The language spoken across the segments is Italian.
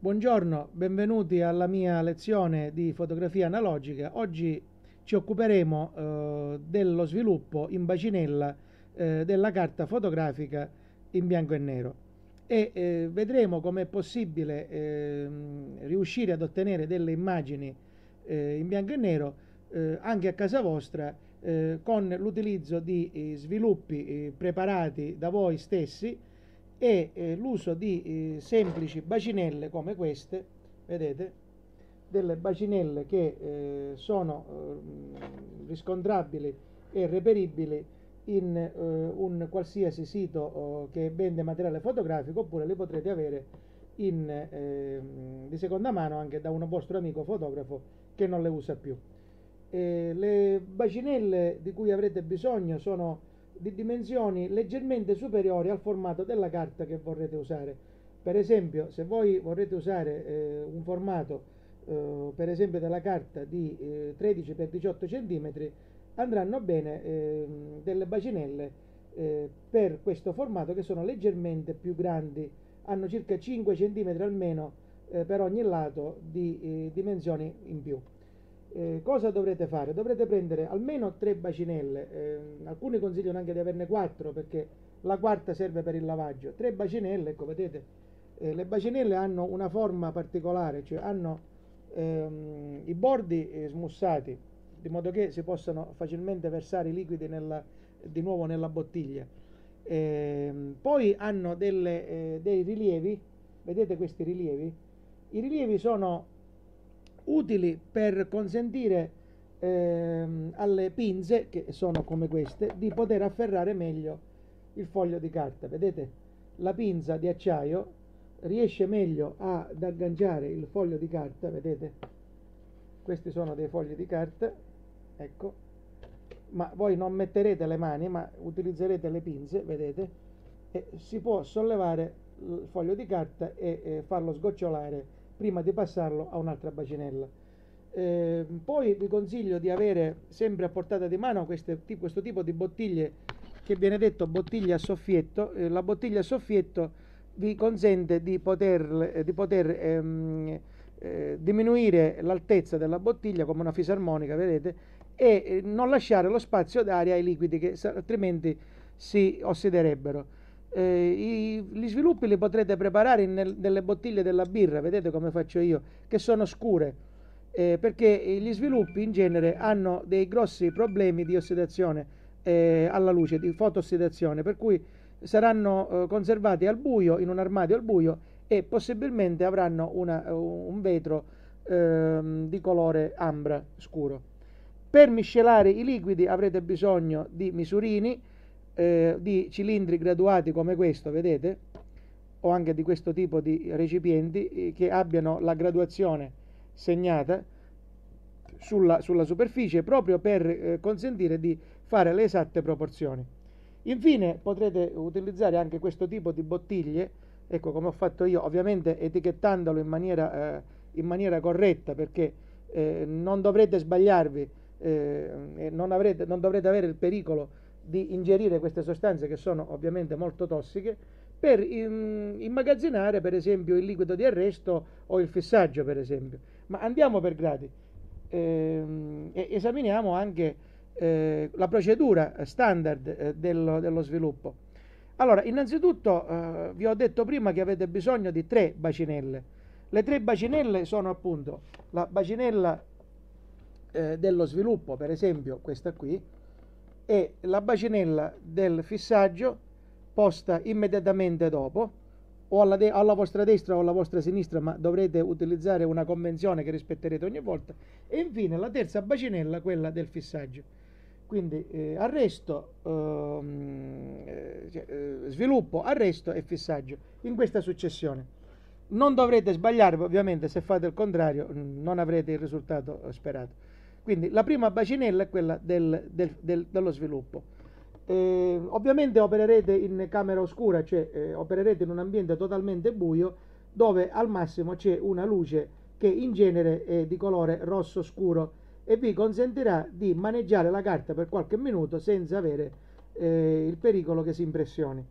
Buongiorno, benvenuti alla mia lezione di fotografia analogica. Oggi ci occuperemo eh, dello sviluppo in bacinella eh, della carta fotografica in bianco e nero e eh, vedremo come è possibile ehm, riuscire ad ottenere delle immagini eh, in bianco e nero eh, anche a casa vostra eh, con l'utilizzo di sviluppi preparati da voi stessi e eh, l'uso di eh, semplici bacinelle come queste, vedete, delle bacinelle che eh, sono ehm, riscontrabili e reperibili in eh, un qualsiasi sito oh, che vende materiale fotografico oppure le potrete avere in, ehm, di seconda mano anche da un vostro amico fotografo che non le usa più. le bacinelle di cui avrete bisogno sono di dimensioni leggermente superiori al formato della carta che vorrete usare. Per esempio, se voi vorrete usare eh, un formato eh, per esempio della carta di eh, 13x18 cm, andranno bene ehm, delle bacinelle eh, per questo formato che sono leggermente più grandi, hanno circa 5 cm almeno eh, per ogni lato di eh, dimensioni in più eh, cosa dovrete fare? Dovrete prendere almeno tre bacinelle, eh, alcuni consigliano anche di averne quattro perché la quarta serve per il lavaggio. Tre bacinelle, ecco vedete, eh, le bacinelle hanno una forma particolare, cioè hanno ehm, i bordi eh, smussati, di modo che si possano facilmente versare i liquidi nella, di nuovo nella bottiglia. Ehm, poi hanno delle, eh, dei rilievi, vedete questi rilievi? I rilievi sono utili per consentire ehm, alle pinze, che sono come queste, di poter afferrare meglio il foglio di carta. Vedete? La pinza di acciaio riesce meglio ad agganciare il foglio di carta, vedete? Questi sono dei fogli di carta, ecco, ma voi non metterete le mani, ma utilizzerete le pinze, vedete? E si può sollevare il foglio di carta e, e farlo sgocciolare prima di passarlo a un'altra bacinella. Eh, poi vi consiglio di avere sempre a portata di mano queste, questo tipo di bottiglie che viene detto bottiglia a soffietto. Eh, la bottiglia a soffietto vi consente di poter, eh, di poter ehm, eh, diminuire l'altezza della bottiglia come una fisarmonica, vedete, e eh, non lasciare lo spazio d'aria ai liquidi che altrimenti si ossiderebbero eh, i, gli sviluppi li potrete preparare nel, nelle bottiglie della birra, vedete come faccio io, che sono scure, eh, perché gli sviluppi in genere hanno dei grossi problemi di ossidazione eh, alla luce, di fotossidazione, per cui saranno eh, conservati al buio, in un armadio al buio e possibilmente avranno una, un vetro ehm, di colore ambra scuro. Per miscelare i liquidi avrete bisogno di misurini, eh, di cilindri graduati come questo, vedete, o anche di questo tipo di recipienti eh, che abbiano la graduazione segnata sulla, sulla superficie proprio per eh, consentire di fare le esatte proporzioni. Infine potrete utilizzare anche questo tipo di bottiglie, ecco come ho fatto io, ovviamente etichettandolo in maniera, eh, in maniera corretta perché eh, non dovrete sbagliarvi, eh, non, avrete, non dovrete avere il pericolo di ingerire queste sostanze che sono ovviamente molto tossiche per mm, immagazzinare per esempio il liquido di arresto o il fissaggio per esempio. Ma andiamo per gradi, ehm, e esaminiamo anche eh, la procedura standard eh, dello, sviluppo. Allora, innanzitutto eh, vi ho detto prima che avete bisogno di tre bacinelle. Le tre bacinelle sono appunto la bacinella dello sviluppo, per esempio questa qui, e la bacinella del fissaggio posta immediatamente dopo o alla, de- alla, vostra destra o alla vostra sinistra, ma dovrete utilizzare una convenzione che rispetterete ogni volta. E infine la terza bacinella, quella del fissaggio. Quindi eh, arresto, ehm, eh, cioè, eh, sviluppo, arresto e fissaggio in questa successione. Non dovrete sbagliare ovviamente se fate il contrario non avrete il risultato sperato. Quindi la prima bacinella è quella del, del, del, dello sviluppo. Eh, ovviamente opererete in camera oscura, cioè eh, opererete in un ambiente totalmente buio dove al massimo c'è una luce che in genere è di colore rosso scuro e vi consentirà di maneggiare la carta per qualche minuto senza avere eh, il pericolo che si impressioni.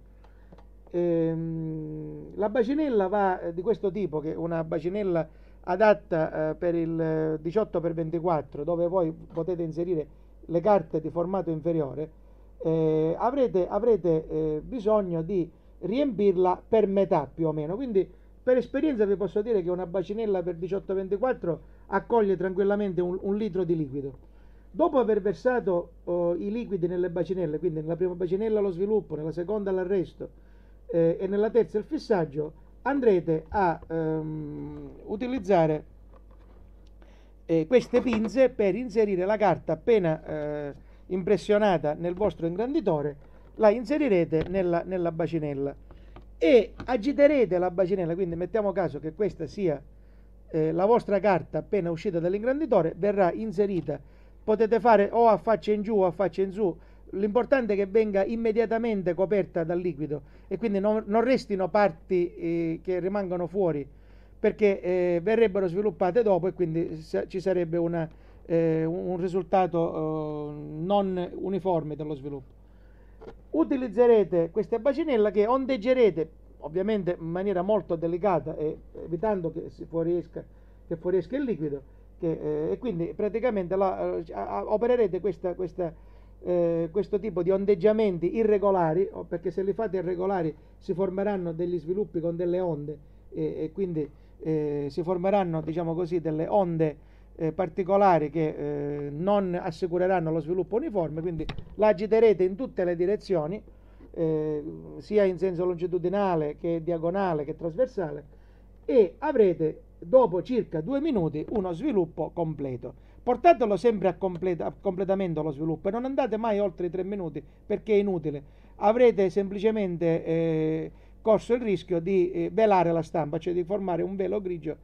Ehm, la bacinella va eh, di questo tipo, che è una bacinella adatta eh, per il 18x24 dove voi potete inserire le carte di formato inferiore, eh, avrete, avrete eh, bisogno di riempirla per metà più o meno. Quindi per esperienza vi posso dire che una bacinella per 18-24 x accoglie tranquillamente un, un, litro di liquido. Dopo aver versato oh, i liquidi nelle bacinelle, quindi nella prima bacinella lo sviluppo, nella seconda l'arresto eh, e nella terza il fissaggio, andrete a ehm, utilizzare eh, queste pinze per inserire la carta appena eh, impressionata nel vostro ingranditore la inserirete nella, nella, bacinella e agiterete la bacinella quindi mettiamo caso che questa sia eh, la vostra carta appena uscita dall'ingranditore verrà inserita potete fare o a faccia in giù o a faccia in su l'importante è che venga immediatamente coperta dal liquido e quindi non, non restino parti eh, che rimangano fuori perché eh, verrebbero sviluppate dopo e quindi ci sarebbe una, eh, un risultato eh, non uniforme dello sviluppo. Utilizzerete queste bacinella che ondeggerete ovviamente in maniera molto delicata e evitando che fuoriesca, che fuoriesca il liquido che, eh, e quindi praticamente la, eh, opererete questa, questa eh, questo tipo di ondeggiamenti irregolari, perché se li fate irregolari si formeranno degli sviluppi con delle onde e, e quindi eh, si formeranno, diciamo così, delle onde eh, particolari che eh, non assicureranno lo sviluppo uniforme, quindi la agiterete in tutte le direzioni, eh, sia in senso longitudinale che diagonale che trasversale e avrete dopo circa due minuti uno sviluppo completo. Portatelo sempre a, completa, a completamento lo sviluppo e non andate mai oltre i tre minuti perché è inutile. Avrete semplicemente eh, corso il rischio di eh, velare la stampa, cioè di formare un velo grigio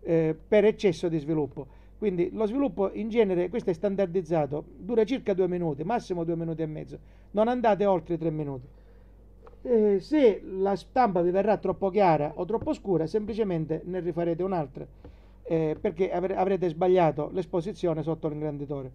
eh, per eccesso di sviluppo. Quindi lo sviluppo in genere, questo è standardizzato, dura circa due minuti, massimo due minuti e mezzo. Non andate oltre i tre minuti. Eh, se la stampa vi verrà troppo chiara o troppo scura, semplicemente ne rifarete un'altra eh, perché avrete sbagliato l'esposizione sotto l'ingranditore.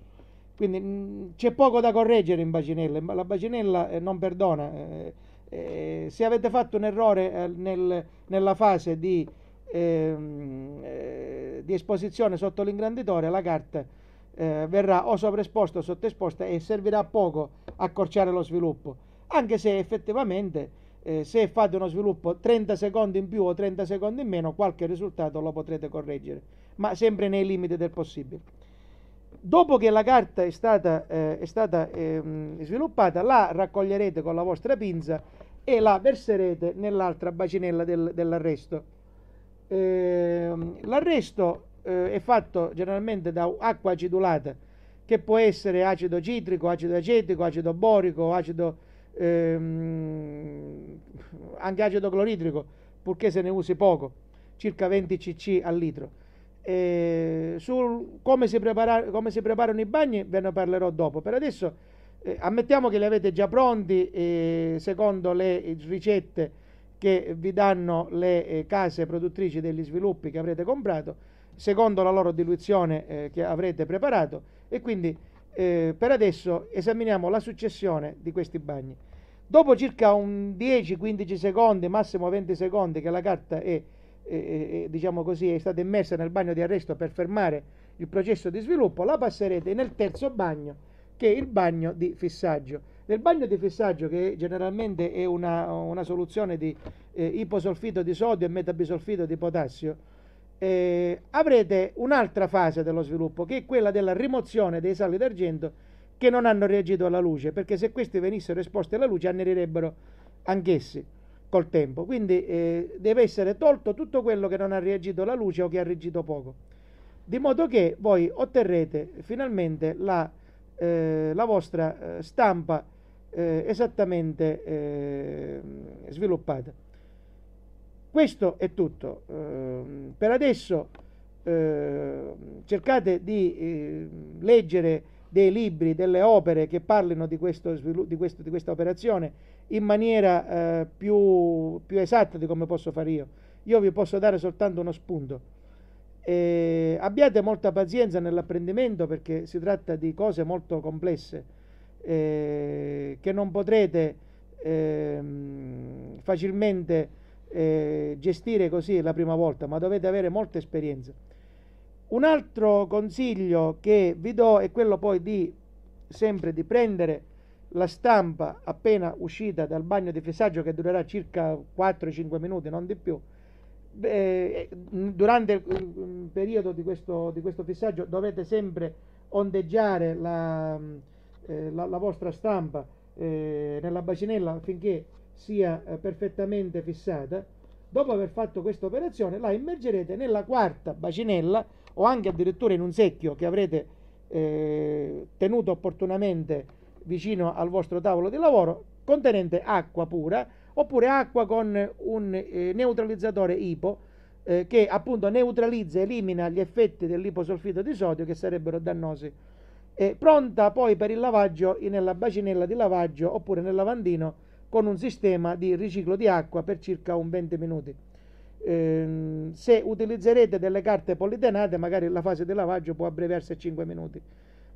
Quindi mh, mm, c'è poco da correggere in bacinella, la bacinella eh, non perdona. Eh, eh se avete fatto un errore eh, nel, nella fase di, ehm, eh, di, esposizione sotto l'ingranditore, la carta verrà o sovraesposta o sottoesposta e servirà poco a accorciare lo sviluppo, anche se effettivamente eh, se fate uno sviluppo 30 secondi in più o 30 secondi in meno, qualche risultato lo potrete correggere, ma sempre nei limiti del possibile. Dopo che la carta è stata, eh, è stata eh, sviluppata, la raccoglierete con la vostra pinza e la verserete nell'altra bacinella del, dell'arresto. Ehm, l'arresto eh, è fatto generalmente da acqua acidulata, che può essere acido citrico, acido acetico, acido borico, acido ehm, anche acido cloridrico, purché se ne usi poco, circa 20 cc al litro. Eh, su come si, come si, preparano i bagni ve ne parlerò dopo. Per adesso eh, ammettiamo che li avete già pronti eh, secondo le ricette che vi danno le eh, case produttrici degli sviluppi che avrete comprato, secondo la loro diluizione eh, che avrete preparato e quindi eh, per adesso esaminiamo la successione di questi bagni. Dopo circa 10-15 secondi, massimo 20 secondi, che la carta è, è, è, diciamo così, è stata immersa nel bagno di arresto per fermare il processo di sviluppo, la passerete nel terzo bagno, che è il bagno di fissaggio. Nel bagno di fissaggio, che generalmente è una, una soluzione di eh, iposolfito di sodio e metabisolfito di potassio, eh, avrete un'altra fase dello sviluppo, che è quella della rimozione dei sali d'argento che non hanno reagito alla luce, perché se queste venissero esposte alla luce annerirebbero anch'esse col tempo. Quindi eh, deve essere tolto tutto quello che non ha reagito alla luce o che ha reagito poco, di modo che voi otterrete finalmente la, eh, la vostra eh, stampa eh, esattamente eh, sviluppata. Questo è tutto. Ehm, per adesso eh, cercate di leggere dei libri, delle opere che parlino di, questo, di, questo, di questa operazione in maniera eh, più, più, esatta di come posso fare io. Io vi posso dare soltanto uno spunto. Eh, abbiate molta pazienza nell'apprendimento perché si tratta di cose molto complesse eh, che non potrete ehm, facilmente eh, gestire così la prima volta, ma dovete avere molta esperienza. Un altro consiglio che vi do è quello poi di sempre di prendere la stampa appena uscita dal bagno di fissaggio che durerà circa 4-5 minuti, non di più. Eh, durante mm, il periodo di questo, di questo, fissaggio dovete sempre ondeggiare la, mm, eh, la, la vostra stampa eh, nella bacinella affinché sia eh, perfettamente fissata. Dopo aver fatto questa operazione la immergerete nella quarta bacinella o anche addirittura in un secchio che avrete eh, tenuto opportunamente vicino al vostro tavolo di lavoro, contenente acqua pura oppure acqua con un eh, neutralizzatore IPO eh, che appunto neutralizza, e elimina gli effetti dell'iposolfito di sodio che sarebbero dannosi. Eh, pronta poi per il lavaggio nella bacinella di lavaggio oppure nel lavandino con un sistema di riciclo di acqua per circa un 20 minuti ehm, se utilizzerete delle carte polidenate magari la fase di lavaggio può abbreviarsi a 5 minuti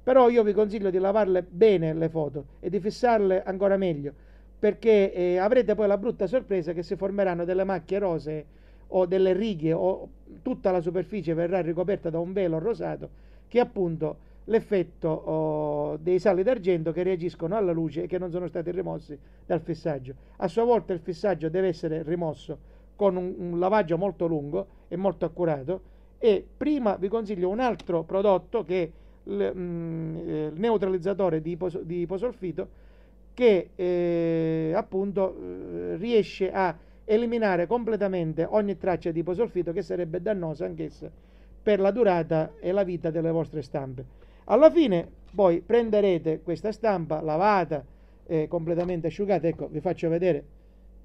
però io vi consiglio di lavarle bene le foto e di fissarle ancora meglio perché eh, avrete poi la brutta sorpresa che si formeranno delle macchie rosee o delle righe o tutta la superficie verrà ricoperta da un velo rosato che è appunto l'effetto oh, dei sali d'argento che reagiscono alla luce e che non sono stati rimossi dal fissaggio. A sua volta il fissaggio deve essere rimosso con un, un lavaggio molto lungo e molto accurato. E prima vi consiglio un altro prodotto che è il, mm, eh, il neutralizzatore di, ipos- di iposolfito che eh, appunto eh, riesce a eliminare completamente ogni traccia di iposolfito che sarebbe dannosa anch'essa per la durata e la vita delle vostre stampe. Alla fine poi prenderete questa stampa lavata, eh, completamente asciugata, ecco vi faccio vedere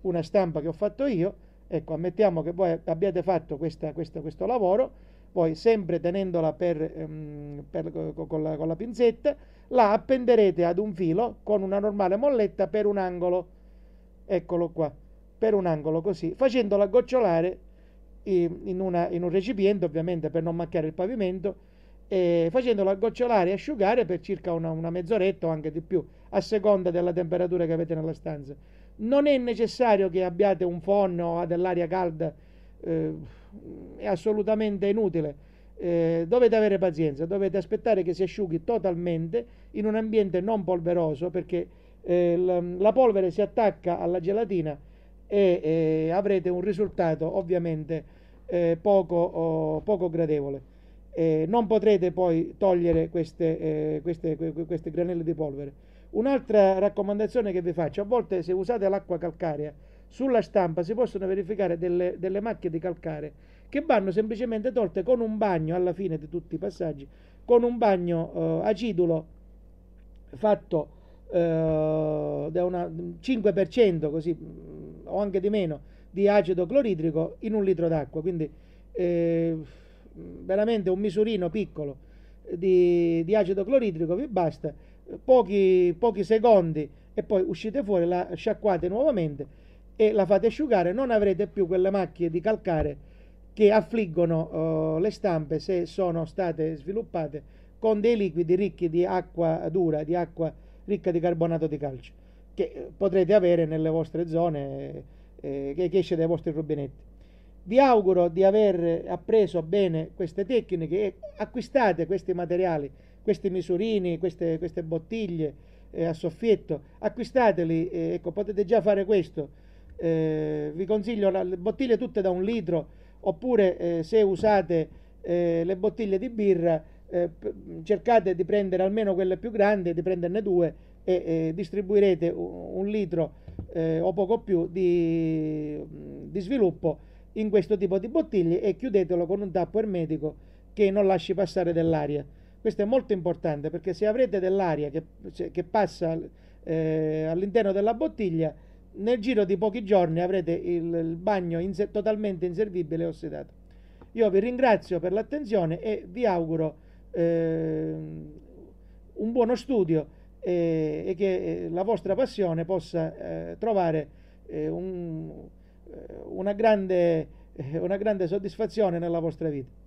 una stampa che ho fatto io, Ecco, ammettiamo che voi abbiate fatto questa, questa, questo lavoro, voi sempre tenendola per, ehm, per, con, la, con la pinzetta, la appenderete ad un filo con una normale molletta per un angolo, eccolo qua, per un angolo così, facendola gocciolare in, una, in, un recipiente, ovviamente per non macchiare il pavimento, e facendola gocciolare e asciugare per circa una, una mezz'oretta o anche di più, a seconda della temperatura che avete nella stanza. Non è necessario che abbiate un forno dell'aria calda, eh, è assolutamente inutile. Eh, dovete avere pazienza, dovete aspettare che si asciughi totalmente in un ambiente non polveroso perché eh, la, la, polvere si attacca alla gelatina e eh, avrete un risultato ovviamente eh, poco, oh, poco, gradevole. Eh, non potrete poi togliere queste, eh, queste, queste granelle di polvere. Un'altra raccomandazione che vi faccio, a volte se usate l'acqua calcarea, sulla stampa si possono verificare delle, delle macchie di calcare che vanno semplicemente tolte con un bagno, alla fine di tutti i passaggi, con un bagno eh, acidulo fatto eh, da una 5% così, mm, o anche di meno di acido cloridrico in un litro d'acqua, quindi eh, veramente un misurino piccolo di, di acido cloridrico vi basta pochi, pochi secondi e poi uscite fuori, la sciacquate nuovamente e la fate asciugare, non avrete più quelle macchie di calcare che affliggono uh, le stampe se sono state sviluppate con dei liquidi ricchi di acqua dura, di acqua ricca di carbonato di calcio, che eh, potrete avere nelle vostre zone eh, eh che esce dai vostri rubinetti. Vi auguro di aver appreso bene queste tecniche e acquistate questi materiali questi misurini, queste, queste bottiglie eh, a soffietto, acquistateli, eh, ecco, potete già fare questo. Eh, vi consiglio la, le bottiglie tutte da un litro, oppure eh, se usate eh, le bottiglie di birra, eh, cercate di prendere almeno quelle più grandi, di prenderne due e distribuirete un, un litro o poco più di, mm, di sviluppo in questo tipo di bottiglie e chiudetelo con un tappo ermetico che non lasci passare dell'aria. Questo è molto importante perché se avrete dell'aria che, che passa eh, all'interno della bottiglia, nel giro di pochi giorni avrete il, il bagno inser- totalmente inservibile e ossidato. Io vi ringrazio per l'attenzione e vi auguro eh, un buono studio eh, e che eh, la vostra passione possa eh, trovare eh, un, una, grande, una grande soddisfazione nella vostra vita.